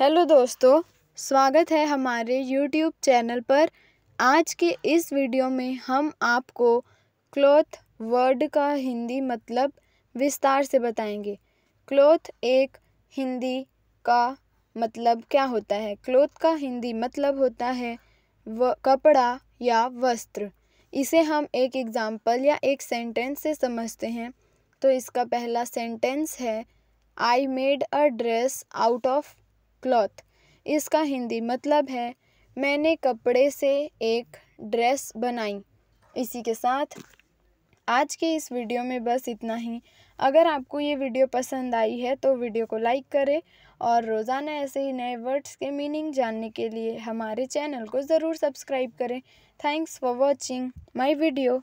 hello दोस्तों स्वागत है हमारे यूट्यूब चैनल पर आज के इस वीडियो में हम आपको क्लोथ वर्ड का हिंदी मतलब विस्तार से बताएंगे क्लोथ एक हिंदी का मतलब क्या होता है क्लोथ का हिंदी मतलब होता है व कपड़ा या वस्त्र इसे हम एक एग्ज़ाम्पल या एक सेंटेंस से समझते हैं तो इसका पहला सेंटेंस है I made a dress out of cloth इसका हिंदी मतलब है मैंने कपड़े से एक ड्रेस बनाई इसी के साथ आज के इस वीडियो में बस इतना ही अगर आपको ये वीडियो पसंद आई है तो वीडियो को लाइक करें और रोज़ाना ऐसे ही नए वर्ड्स के मीनिंग जानने के लिए हमारे चैनल को ज़रूर सब्सक्राइब करें thanks for watching my video